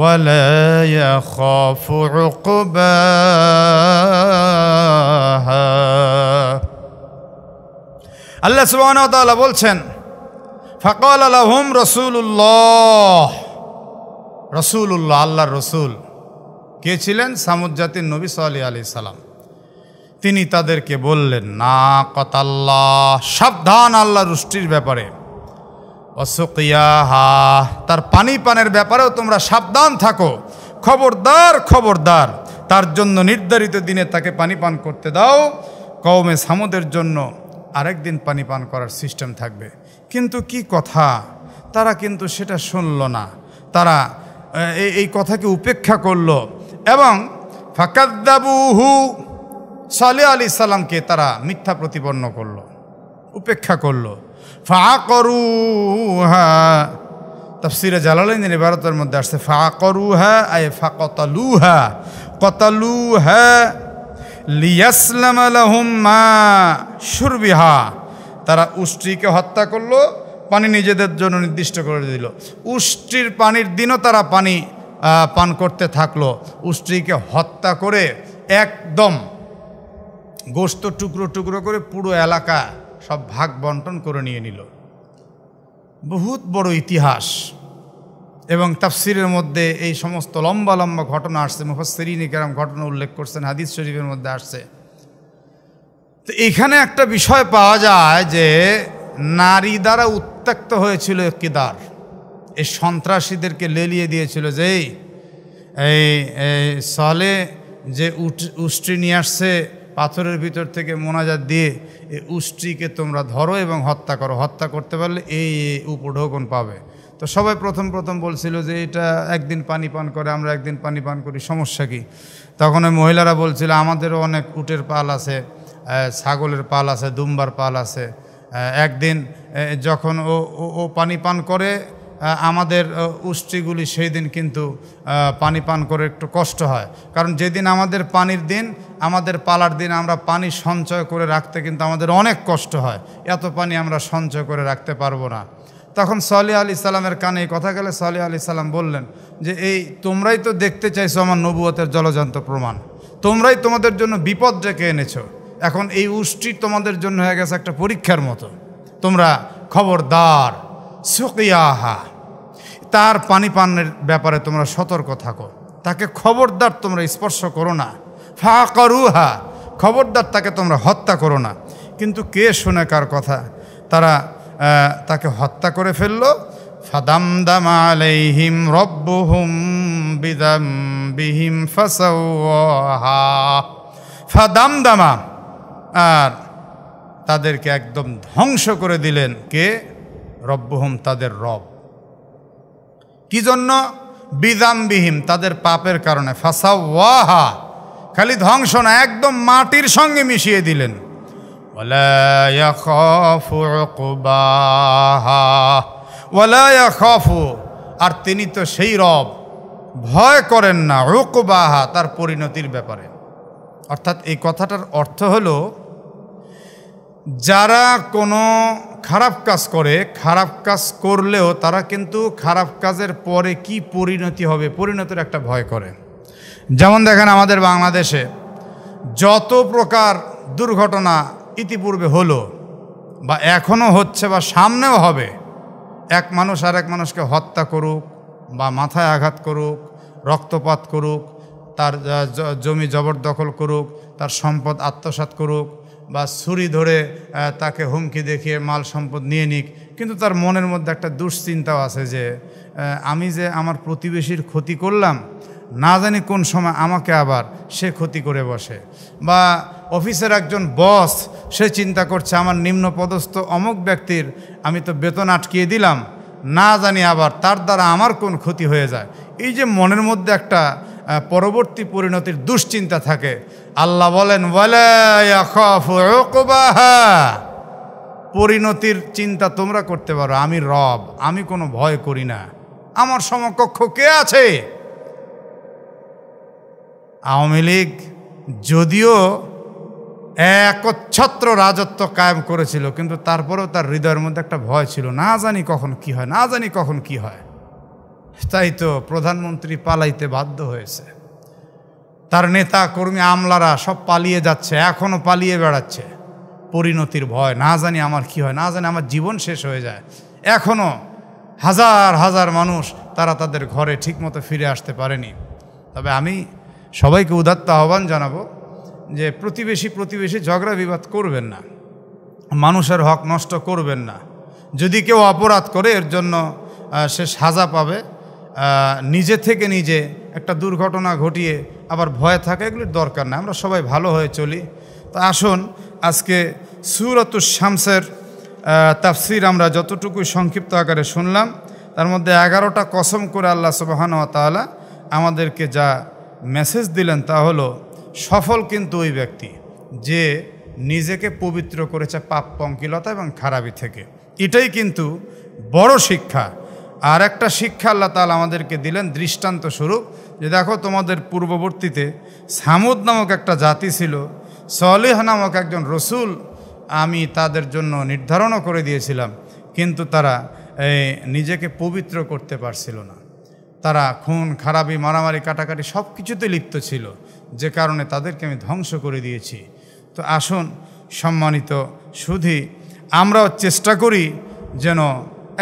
ولا يخاف عقباها আল্লাহ সুবহানাহু ওয়া তাআলা বলছেন ফাকাল লাহুম রাসূলুল্লাহ রাসূলুল্লাহ আল্লাহর রাসূল কে ছিলেন সামুদ নবী সাল্লাল্লাহু আলাইহি সাল্লাম তিনি তাদেরকে বললেন না কতাল্লাহ সাবধান আল্লাহর রুষ্টির ব্যাপারে অসুকিয়াহা তার পানি পানের ব্যাপারেও তোমরা সাবধান থাকো খবরদার খবরদার তার জন্য নির্ধারিত দিনে তাকে পানি পান করতে দাও কৌমে সামুদের জন্য আরেক দিন পানি পান করার সিস্টেম থাকবে কিন্তু কি কথা তারা কিন্তু সেটা শুনল না তারা এই কথাকে উপেক্ষা করল এবং ফাকাদ্দাবুহু সালে আলি সালামকে তারা মিথ্যা প্রতিপন্ন করল উপেক্ষা করলো ফাকরুহা তফসিরে জালালাইনের ইবারতের মধ্যে আসছে ফাকরুহা আয় ফাকতালুহা কতালুহা লিয়াসলাম আলহুম সুরবিহা তারা উষ্টিকে হত্যা করলো পানি নিজেদের জন্য নির্দিষ্ট করে দিল উষ্টির পানির দিনও তারা পানি পান করতে থাকলো উষ্টিকে হত্যা করে একদম গোস্ত টুকরো টুকরো করে পুরো এলাকা সব ভাগ বন্টন করে নিয়ে নিল বহুত বড় ইতিহাস এবং তাফসিরের মধ্যে এই সমস্ত লম্বা লম্বা ঘটনা আসছে মুফাসরিনী কেরাম ঘটনা উল্লেখ করছেন হাদিস শরীফের মধ্যে আসছে তো এখানে একটা বিষয় পাওয়া যায় যে নারী দ্বারা উত্ত্যক্ত হয়েছিল কিদার এই সন্ত্রাসীদেরকে লেলিয়ে দিয়েছিল যে এই সলে যে উষ্টি নিয়ে আসছে পাথরের ভিতর থেকে মোনাজাত দিয়ে এই উষ্ট্রিকে তোমরা ধরো এবং হত্যা করো হত্যা করতে পারলে এই উপঢৌকন পাবে তো সবাই প্রথম প্রথম বলছিল যে এটা একদিন পানি পান করে আমরা একদিন পানি পান করি সমস্যা কী তখন ওই মহিলারা বলছিল আমাদেরও অনেক উটের পাল আছে ছাগলের পাল আছে দুম্বার পাল আছে একদিন যখন ও ও পানি পান করে আমাদের উষ্টিগুলি সেই দিন কিন্তু পানি পান করে একটু কষ্ট হয় কারণ যেদিন আমাদের পানির দিন আমাদের পালার দিন আমরা পানি সঞ্চয় করে রাখতে কিন্তু আমাদের অনেক কষ্ট হয় এত পানি আমরা সঞ্চয় করে রাখতে পারবো না তখন সালে আলি সাল্লামের কানে এই কথা গেলে সালে আলি সাল্লাম বললেন যে এই তোমরাই তো দেখতে চাইছো আমার নবুয়তের জলযন্ত প্রমাণ তোমরাই তোমাদের জন্য বিপদ ডেকে এনেছো এখন এই উষ্টি তোমাদের জন্য হয়ে গেছে একটা পরীক্ষার মতো তোমরা খবরদার সুকিয়াহা তার পানি পানের ব্যাপারে তোমরা সতর্ক থাকো তাকে খবরদার তোমরা স্পর্শ করো না ফা করুহা খবরদার তাকে তোমরা হত্যা করো না কিন্তু কে শোনে কার কথা তারা তাকে হত্যা করে ফেললো আলহিম রব্য হুম বিদাম বিহিম ফাদাম ফাদামদামা আর তাদেরকে একদম ধ্বংস করে দিলেন কে হুম তাদের রব কি জন্য বিদামবিহীন তাদের পাপের কারণে ফাঁসা ওয়াহা খালি ধ্বংস না একদম মাটির সঙ্গে মিশিয়ে দিলেন আর তিনি তো সেই রব ভয় করেন না রুকবাহা তার পরিণতির ব্যাপারে অর্থাৎ এই কথাটার অর্থ হলো যারা কোনো খারাপ কাজ করে খারাপ কাজ করলেও তারা কিন্তু খারাপ কাজের পরে কি পরিণতি হবে পরিণতির একটা ভয় করে যেমন দেখেন আমাদের বাংলাদেশে যত প্রকার দুর্ঘটনা ইতিপূর্বে হলো বা এখনও হচ্ছে বা সামনেও হবে এক মানুষ আর এক মানুষকে হত্যা করুক বা মাথায় আঘাত করুক রক্তপাত করুক তার জমি জবরদখল করুক তার সম্পদ আত্মসাত করুক বা ছুরি ধরে তাকে হুমকি দেখিয়ে মাল সম্পদ নিয়ে নিক কিন্তু তার মনের মধ্যে একটা দুশ্চিন্তাও আছে যে আমি যে আমার প্রতিবেশীর ক্ষতি করলাম না জানি কোন সময় আমাকে আবার সে ক্ষতি করে বসে বা অফিসের একজন বস সে চিন্তা করছে আমার নিম্ন পদস্থ অমুক ব্যক্তির আমি তো বেতন আটকিয়ে দিলাম না জানি আবার তার দ্বারা আমার কোন ক্ষতি হয়ে যায় এই যে মনের মধ্যে একটা পরবর্তী পরিণতির দুশ্চিন্তা থাকে আল্লাহ বলেন পরিণতির চিন্তা তোমরা করতে পারো আমি রব আমি কোনো ভয় করি না আমার সমকক্ষ কে আছে আওয়ামী লীগ যদিও একচ্ছত্র রাজত্ব কায়েম করেছিল কিন্তু তারপরেও তার হৃদয়ের মধ্যে একটা ভয় ছিল না জানি কখন কি হয় না জানি কখন কি হয় তাই তো প্রধানমন্ত্রী পালাইতে বাধ্য হয়েছে তার নেতা কর্মী আমলারা সব পালিয়ে যাচ্ছে এখনও পালিয়ে বেড়াচ্ছে পরিণতির ভয় না জানি আমার কি হয় না জানি আমার জীবন শেষ হয়ে যায় এখনও হাজার হাজার মানুষ তারা তাদের ঘরে ঠিকমতো ফিরে আসতে পারেনি তবে আমি সবাইকে উদাত্ত আহ্বান জানাবো যে প্রতিবেশী প্রতিবেশী ঝগড়া বিবাদ করবেন না মানুষের হক নষ্ট করবেন না যদি কেউ অপরাধ করে এর জন্য সে সাজা পাবে নিজে থেকে নিজে একটা দুর্ঘটনা ঘটিয়ে আবার ভয় থাকা এগুলির দরকার না আমরা সবাই ভালো হয়ে চলি তো আসুন আজকে সুরত শামসের তাফসির আমরা যতটুকু সংক্ষিপ্ত আকারে শুনলাম তার মধ্যে এগারোটা কসম করে আল্লাহ তালা আমাদেরকে যা মেসেজ দিলেন তা হলো সফল কিন্তু ওই ব্যক্তি যে নিজেকে পবিত্র করেছে পাপ পঙ্কিলতা এবং খারাপি থেকে এটাই কিন্তু বড় শিক্ষা আর একটা শিক্ষা আল্লাহ তালা আমাদেরকে দিলেন দৃষ্টান্ত স্বরূপ যে দেখো তোমাদের পূর্ববর্তীতে সামুদ নামক একটা জাতি ছিল সলেহ নামক একজন রসুল আমি তাদের জন্য নির্ধারণও করে দিয়েছিলাম কিন্তু তারা নিজেকে পবিত্র করতে পারছিল না তারা খুন খারাপি মারামারি কাটাকাটি সব কিছুতে লিপ্ত ছিল যে কারণে তাদেরকে আমি ধ্বংস করে দিয়েছি তো আসুন সম্মানিত সুধী আমরাও চেষ্টা করি যেন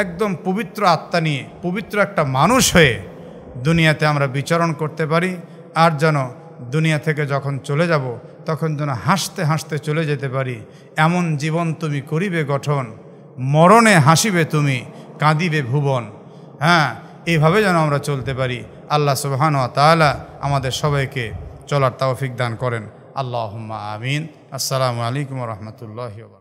একদম পবিত্র আত্মা নিয়ে পবিত্র একটা মানুষ হয়ে দুনিয়াতে আমরা বিচরণ করতে পারি আর যেন দুনিয়া থেকে যখন চলে যাব তখন যেন হাসতে হাসতে চলে যেতে পারি এমন জীবন তুমি করিবে গঠন মরণে হাসিবে তুমি কাঁদিবে ভুবন হ্যাঁ এইভাবে যেন আমরা চলতে পারি আল্লাহ সুবহান তালা আমাদের সবাইকে চলার তাওফিক দান করেন আল্লাহ আমিন আসসালামু আলাইকুম রহমতুল্লাহ